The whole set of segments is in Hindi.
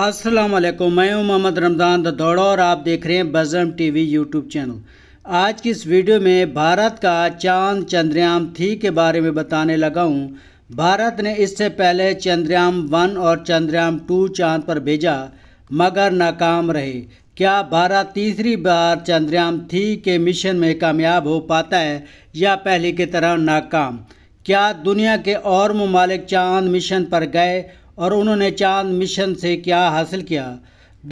अस्सलाम वालेकुम मैं हूं मोहम्मद रमज़ान दौड़ो और आप देख रहे हैं बज़म टीवी यूट्यूब चैनल आज की इस वीडियो में भारत का चांद चंद्रयाम थ्री के बारे में बताने लगा हूं भारत ने इससे पहले चंद्रयाम वन और चंद्रयाम टू चांद पर भेजा मगर नाकाम रहे क्या भारत तीसरी बार चंद्रयाम थ्री के मिशन में कामयाब हो पाता है या पहले की तरह नाकाम क्या दुनिया के और ममालिक चांद मिशन पर गए और उन्होंने चांद मिशन से क्या हासिल किया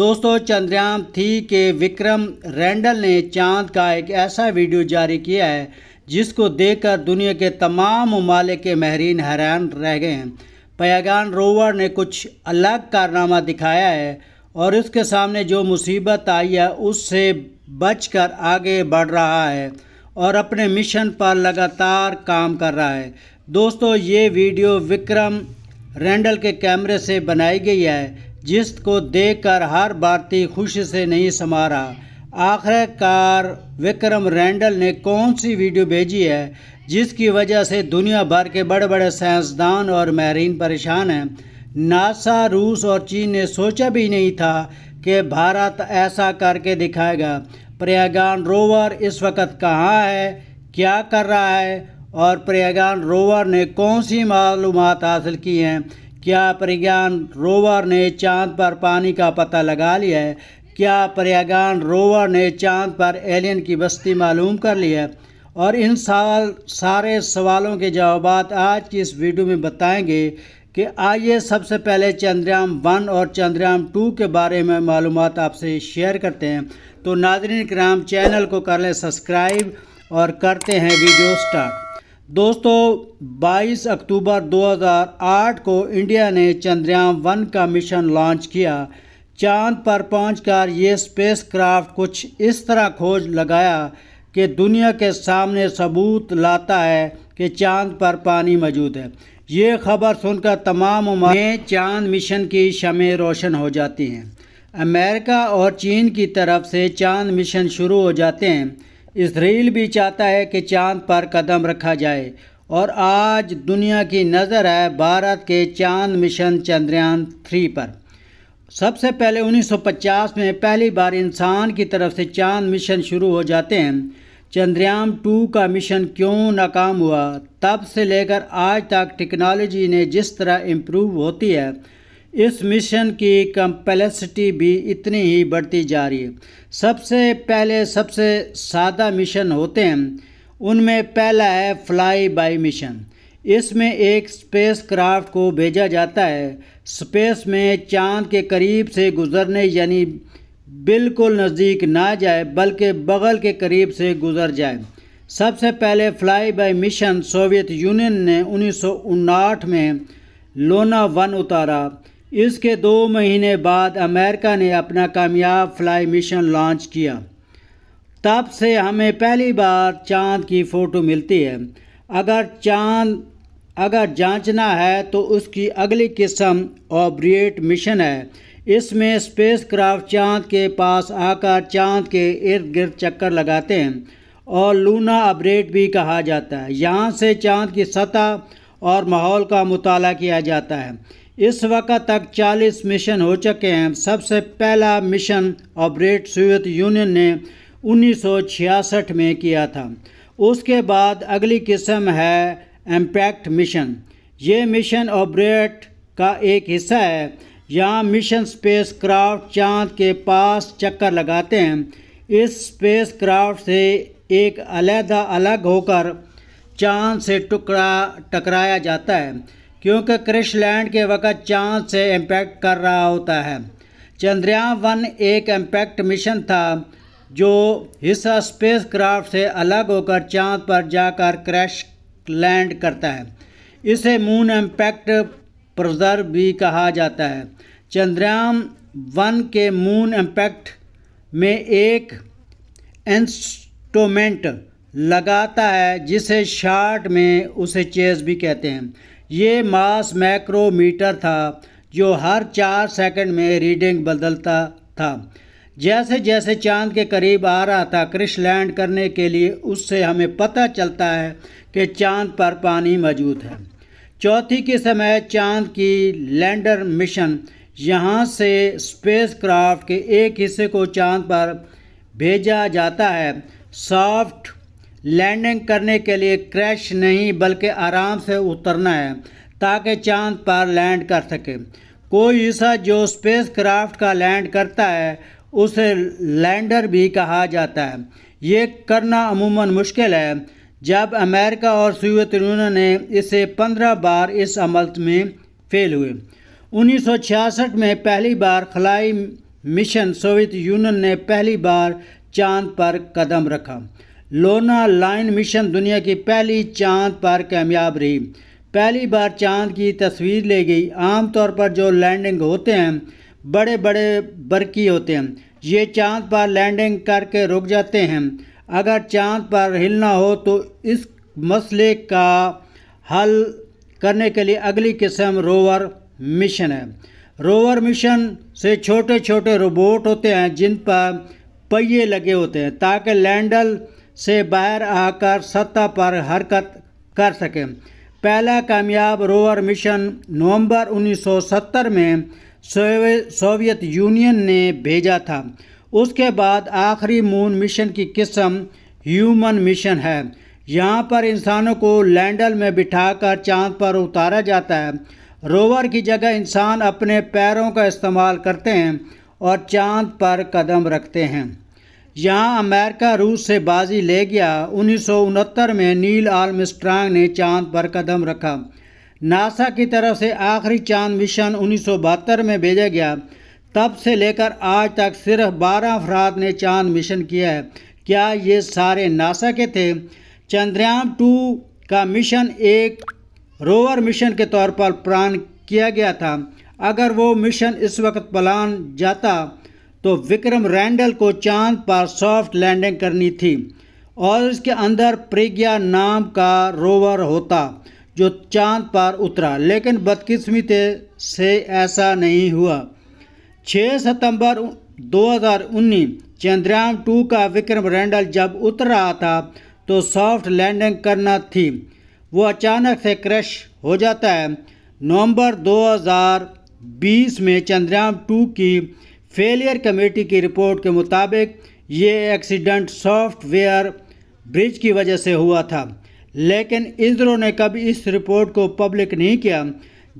दोस्तों चंद्रयान थ्री के विक्रम रैंडल ने चांद का एक ऐसा वीडियो जारी किया है जिसको देखकर दुनिया के तमाम ममालिक के महरीन हैरान रह गए हैं पैगान रोवर ने कुछ अलग कारनामा दिखाया है और इसके सामने जो मुसीबत आई है उससे बचकर आगे बढ़ रहा है और अपने मिशन पर लगातार काम कर रहा है दोस्तों ये वीडियो विक्रम रैंडल के कैमरे से बनाई गई है जिसको देखकर हर भारतीय खुशी से नहीं समा रहा आखिरकार विक्रम रैंडल ने कौन सी वीडियो भेजी है जिसकी वजह से दुनिया भर के बड़े बड़े साइंसदान और माहरीन परेशान हैं नासा रूस और चीन ने सोचा भी नहीं था कि भारत ऐसा करके दिखाएगा प्रयागान रोवर इस वक्त कहाँ है क्या कर रहा है और प्रज्ञान रोवर ने कौन सी मालूम हासिल की हैं क्या प्रज्ञान रोवर ने चांद पर पानी का पता लगा लिया है क्या प्रयागान रोवर ने चांद पर एलियन की बस्ती मालूम कर ली है और इन सवाल सारे सवालों के जवाब आज की इस वीडियो में बताएंगे कि आइए सबसे पहले चंद्रयाम वन और चंद्रयाम टू के बारे में मालूम आपसे शेयर करते हैं तो नादरी कराम चैनल को कर लें सब्सक्राइब और करते हैं वीडियो स्टार्ट दोस्तों 22 अक्टूबर 2008 को इंडिया ने चंद्रयान वन का मिशन लॉन्च किया चांद पर पहुंचकर ये स्पेसक्राफ्ट कुछ इस तरह खोज लगाया कि दुनिया के सामने सबूत लाता है कि चांद पर पानी मौजूद है ये खबर सुनकर तमाम उम्र में चांद मिशन की शमें रोशन हो जाती हैं अमेरिका और चीन की तरफ से चांद मिशन शुरू हो जाते हैं इसराइल भी चाहता है कि चांद पर कदम रखा जाए और आज दुनिया की नज़र है भारत के चांद मिशन चंद्रयान थ्री पर सबसे पहले 1950 में पहली बार इंसान की तरफ से चांद मिशन शुरू हो जाते हैं चंद्रयान टू का मिशन क्यों नाकाम हुआ तब से लेकर आज तक टेक्नोलॉजी ने जिस तरह इम्प्रूव होती है इस मिशन की कम्पलेसिटी भी इतनी ही बढ़ती जा रही है सबसे पहले सबसे सादा मिशन होते हैं उनमें पहला है फ्लाई बाई मिशन इसमें एक स्पेस क्राफ्ट को भेजा जाता है स्पेस में चांद के करीब से गुजरने यानी बिल्कुल नज़दीक ना जाए बल्कि बगल के करीब से गुजर जाए सबसे पहले fly by mission Soviet Union ने उन्नीस में लोना वन उतारा इसके दो महीने बाद अमेरिका ने अपना कामयाब फ्लाई मिशन लॉन्च किया तब से हमें पहली बार चांद की फ़ोटो मिलती है अगर चांद अगर जांचना है तो उसकी अगली किस्म ऑब्रिएट मिशन है इसमें स्पेसक्राफ्ट चांद के पास आकर चांद के इर्द गिर्द चक्कर लगाते हैं और लूना अपडेट भी कहा जाता है यहाँ से चांद की सतह और माहौल का मुताला किया जाता है इस वक्त तक 40 मिशन हो चुके हैं सबसे पहला मिशन ऑपरेट सोवियत यूनियन ने 1966 में किया था उसके बाद अगली किस्म है एम्पैक्ट मिशन ये मिशन ऑपरेट का एक हिस्सा है यहाँ मिशन स्पेस क्राफ्ट चाँद के पास चक्कर लगाते हैं इस स्पेस क्राफ्ट से एक अलहदा अलग होकर चाँद से टुकड़ा टकराया जाता है क्योंकि क्रिश लैंड के वक़्त चांद से इम्पैक्ट कर रहा होता है चंद्रयान वन एक इम्पैक्ट मिशन था जो हिस्सा स्पेस क्राफ्ट से अलग होकर चांद पर जाकर क्रैश लैंड करता है इसे मून इम्पैक्ट प्रजर्व भी कहा जाता है चंद्रयान वन के मून इम्पैक्ट में एक इंस्ट्रोमेंट लगाता है जिसे शार्ट में उसे चेस भी कहते हैं ये मास मैक्रोमीटर था जो हर चार सेकंड में रीडिंग बदलता था जैसे जैसे चांद के करीब आ रहा था क्रिश लैंड करने के लिए उससे हमें पता चलता है कि चांद पर पानी मौजूद है चौथी के समय चांद की लैंडर मिशन यहाँ से स्पेसक्राफ्ट के एक हिस्से को चांद पर भेजा जाता है सॉफ्ट लैंडिंग करने के लिए क्रैश नहीं बल्कि आराम से उतरना है ताकि चांद पर लैंड कर सके कोई हिस्सा जो स्पेस क्राफ्ट का लैंड करता है उसे लैंडर भी कहा जाता है ये करना अमूमन मुश्किल है जब अमेरिका और सोवियत यून ने इसे 15 बार इस अमल में फेल हुए 1966 में पहली बार खलाई मिशन सोवियत यून ने पहली बार चांद पर कदम रखा लोना लाइन मिशन दुनिया की पहली चांद पर कामयाब रही पहली बार चांद की तस्वीर ले गई आम तौर पर जो लैंडिंग होते हैं बड़े बड़े बरकी होते हैं ये चांद पर लैंडिंग करके रुक जाते हैं अगर चांद पर हिलना हो तो इस मसले का हल करने के लिए अगली किस्म रोवर मिशन है रोवर मिशन से छोटे छोटे रोबोट होते हैं जिन पर पहिए लगे होते हैं ताकि लैंडल से बाहर आकर सत्ता पर हरकत कर सकें पहला कामयाब रोवर मिशन नवंबर 1970 में सोवियत यूनियन ने भेजा था उसके बाद आखिरी मून मिशन की किस्म ह्यूमन मिशन है यहाँ पर इंसानों को लैंडल में बिठाकर चांद पर उतारा जाता है रोवर की जगह इंसान अपने पैरों का इस्तेमाल करते हैं और चांद पर कदम रखते हैं यहाँ अमेरिका रूस से बाजी ले गया उन्नीस में नील आर्मस्ट्रांग ने चांद पर कदम रखा नासा की तरफ से आखिरी चांद मिशन उन्नीस में भेजा गया तब से लेकर आज तक सिर्फ 12 अफराद ने चांद मिशन किया है क्या ये सारे नासा के थे चंद्रयान टू का मिशन एक रोवर मिशन के तौर पर प्लान किया गया था अगर वो मिशन इस वक्त प्लान जाता तो विक्रम रैंडल को चांद पर सॉफ्ट लैंडिंग करनी थी और इसके अंदर प्रिग्या नाम का रोवर होता जो चांद पर उतरा लेकिन बदकिस्मती से ऐसा नहीं हुआ 6 सितंबर 2019 चंद्रयान टू का विक्रम रैंडल जब उतर रहा था तो सॉफ्ट लैंडिंग करना थी वो अचानक से क्रैश हो जाता है नवंबर 2020 में चंद्रयान टू की फेलियर कमेटी की रिपोर्ट के मुताबिक ये एक्सीडेंट सॉफ्टवेयर ब्रिज की वजह से हुआ था लेकिन इसरो ने कभी इस रिपोर्ट को पब्लिक नहीं किया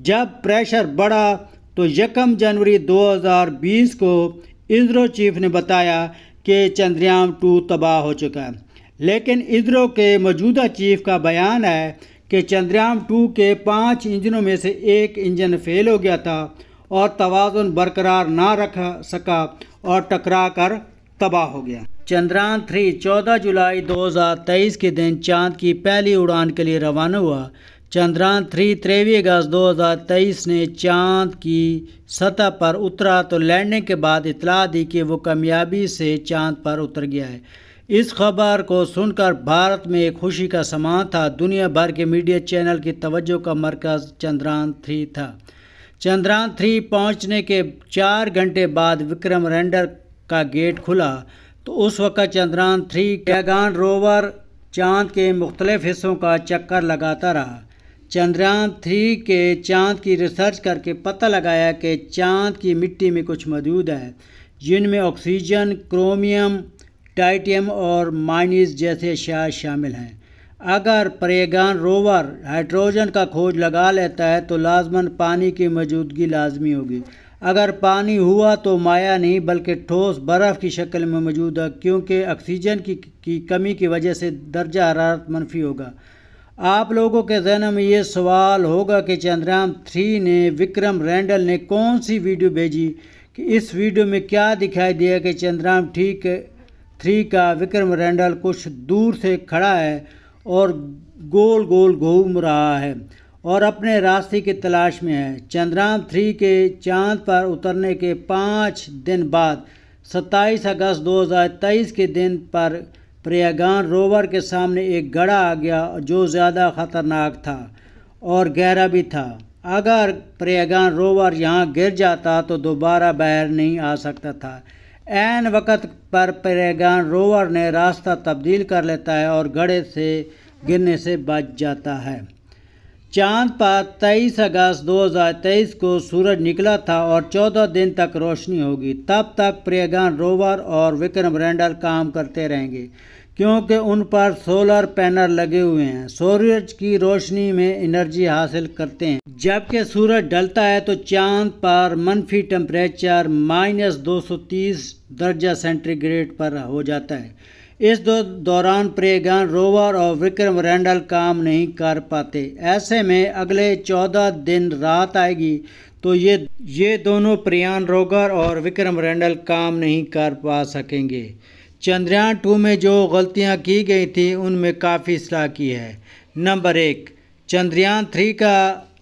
जब प्रेशर बढ़ा तो यकम जनवरी 2020 को इसरो चीफ ने बताया कि चंद्रयाम टू तबाह हो चुका है लेकिन इसरो के मौजूदा चीफ का बयान है कि चंद्रयाम टू के पाँच इंजनों में से एक इंजन फेल हो गया था और तोज़ुन बरकरार ना रख सका और टकरा कर तबाह हो गया चंद्रयान थ्री 14 जुलाई 2023 के दिन चांद की पहली उड़ान के लिए रवाना हुआ चंद्रयान थ्री तेरहवीं अगस्त 2023 ने चांद की सतह पर उतरा तो लैंडिंग के बाद इतला दी कि वो कामयाबी से चांद पर उतर गया है इस खबर को सुनकर भारत में एक खुशी का समान था दुनिया भर के मीडिया चैनल की तवज्जो का मरकज़ चंद्रयान थ्री था चंद्रयान थ्री पहुंचने के चार घंटे बाद विक्रम रेंडर का गेट खुला तो उस वक्त चंद्रयान थ्री कैगान रोवर चांद के मुख्तलिफ हिस्सों का चक्कर लगाता रहा चंद्रयान थ्री के चांद की रिसर्च करके पता लगाया कि चांद की मिट्टी में कुछ मौजूद है जिनमें ऑक्सीजन क्रोमियम टाइटियम और माइनिस जैसे अशिया शामिल हैं अगर प्रेगान रोवर हाइड्रोजन का खोज लगा लेता है तो लाजमन पानी की मौजूदगी लाजमी होगी अगर पानी हुआ तो माया नहीं बल्कि ठोस बर्फ़ की शक्ल में मौजूद है क्योंकि ऑक्सीजन की, की कमी की वजह से दर्जा हरारत मनफी होगा आप लोगों के जहन में ये सवाल होगा कि चंद्रयान थ्री ने विक्रम रैंडल ने कौन सी वीडियो भेजी कि इस वीडियो में क्या दिखाई दिया कि चंद्रयान ठीक थ्री का विक्रम रैंडल कुछ दूर से खड़ा है और गोल गोल घूम रहा है और अपने रास्ते की तलाश में है चंद्रयान थ्री के चांद पर उतरने के पाँच दिन बाद 27 अगस्त 2023 के दिन पर प्रयागान रोवर के सामने एक गड़ा आ गया जो ज़्यादा ख़तरनाक था और गहरा भी था अगर प्रयागान रोवर यहाँ गिर जाता तो दोबारा बाहर नहीं आ सकता था एन वक्त पर पेरेगान रोवर ने रास्ता तब्दील कर लेता है और गड़े से गिरने से बच जाता है चांद पर 23 अगस्त 2023 को सूरज निकला था और 14 दिन तक रोशनी होगी तब तक प्रेगान रोवर और विक्रम रैंडल काम करते रहेंगे क्योंकि उन पर सोलर पैनल लगे हुए हैं सूरज की रोशनी में एनर्जी हासिल करते हैं जबकि सूरज ढलता है तो चांद पर मनफी टम्परेचर माइनस दो दर्जा सेंटीग्रेड पर हो जाता है इस दो दौरान प्रेगान रोवर और विक्रम रैंडल काम नहीं कर पाते ऐसे में अगले चौदह दिन रात आएगी तो ये ये दोनों प्रयान रोगर और विक्रम रैंडल काम नहीं कर पा सकेंगे चंद्रयान टू में जो गलतियां की गई थी उनमें काफ़ी सलाह की है नंबर एक चंद्रयान थ्री का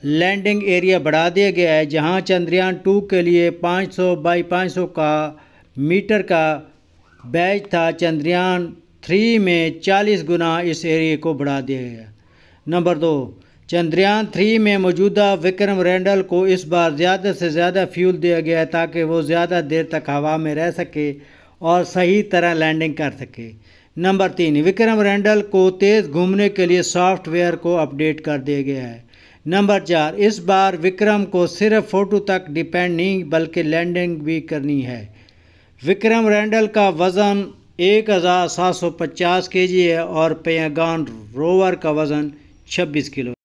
लैंडिंग एरिया बढ़ा दिया गया है जहां चंद्रयान टू के लिए 500 सौ बाई पाँच का मीटर का बैच था चंद्रयान थ्री में 40 गुना इस एरिए को बढ़ा दिया गया नंबर दो चंद्रयान थ्री में मौजूदा विक्रम रैंडल को इस बार ज़्यादा से ज़्यादा फ्यूल दिया गया है ताकि वो ज़्यादा देर तक हवा में रह सके और सही तरह लैंडिंग कर सके नंबर तीन विक्रम रैंडल को तेज़ घूमने के लिए सॉफ्टवेयर को अपडेट कर दिया गया है नंबर चार इस बार विक्रम को सिर्फ फोटो तक डिपेंड नहीं बल्कि लैंडिंग भी करनी है विक्रम रैंडल का वज़न 1750 केजी है और पेगान रोवर का वज़न 26 किलो